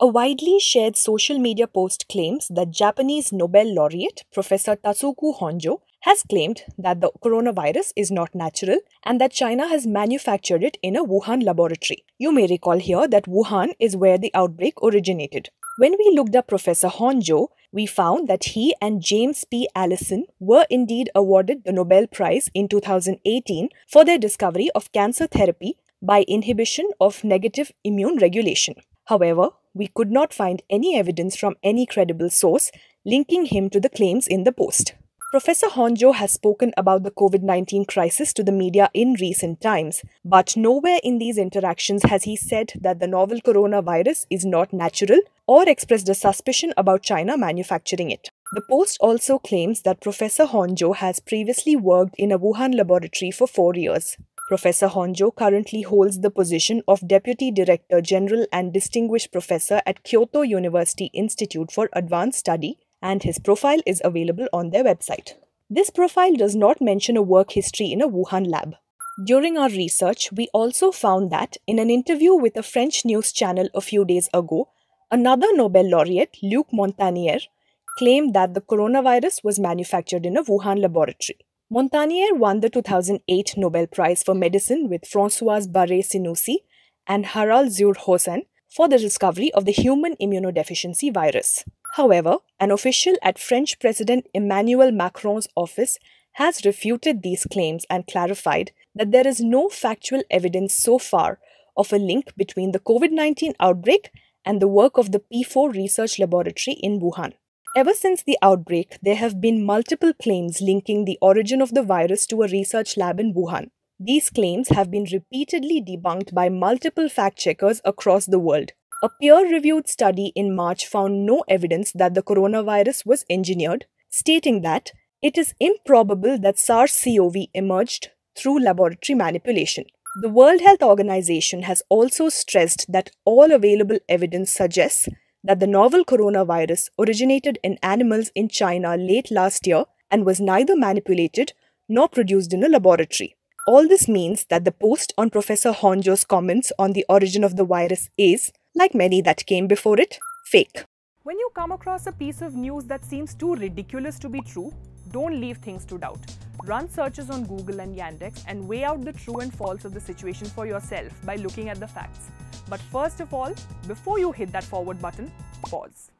A widely shared social media post claims that Japanese Nobel laureate Professor Tatsuku Honjo has claimed that the coronavirus is not natural and that China has manufactured it in a Wuhan laboratory. You may recall here that Wuhan is where the outbreak originated. When we looked up Professor Honjo, we found that he and James P. Allison were indeed awarded the Nobel Prize in 2018 for their discovery of cancer therapy by inhibition of negative immune regulation. However, we could not find any evidence from any credible source linking him to the claims in the post. Professor Honjo has spoken about the COVID 19 crisis to the media in recent times, but nowhere in these interactions has he said that the novel coronavirus is not natural or expressed a suspicion about China manufacturing it. The Post also claims that Professor Honjo has previously worked in a Wuhan laboratory for four years. Professor Honjo currently holds the position of Deputy Director General and Distinguished Professor at Kyoto University Institute for Advanced Study, and his profile is available on their website. This profile does not mention a work history in a Wuhan lab. During our research, we also found that in an interview with a French news channel a few days ago, another Nobel laureate, Luc Montagnier, claimed that the coronavirus was manufactured in a Wuhan laboratory. Montagnier won the 2008 Nobel Prize for Medicine with Francoise Barré Sinoussi and Harald Zur for the discovery of the human immunodeficiency virus. However, an official at French President Emmanuel Macron's office has refuted these claims and clarified that there is no factual evidence so far of a link between the COVID 19 outbreak and the work of the P4 research laboratory in Wuhan. Ever since the outbreak, there have been multiple claims linking the origin of the virus to a research lab in Wuhan. These claims have been repeatedly debunked by multiple fact checkers across the world. A peer reviewed study in March found no evidence that the coronavirus was engineered, stating that it is improbable that SARS CoV emerged through laboratory manipulation. The World Health Organization has also stressed that all available evidence suggests that the novel coronavirus originated in animals in China late last year and was neither manipulated nor produced in a laboratory. All this means that the post on Professor Honjo's comments on the origin of the virus is, like many that came before it, fake. When you come across a piece of news that seems too ridiculous to be true, don't leave things to doubt. Run searches on Google and Yandex and weigh out the true and false of the situation for yourself by looking at the facts. But first of all, before you hit that forward button, pause.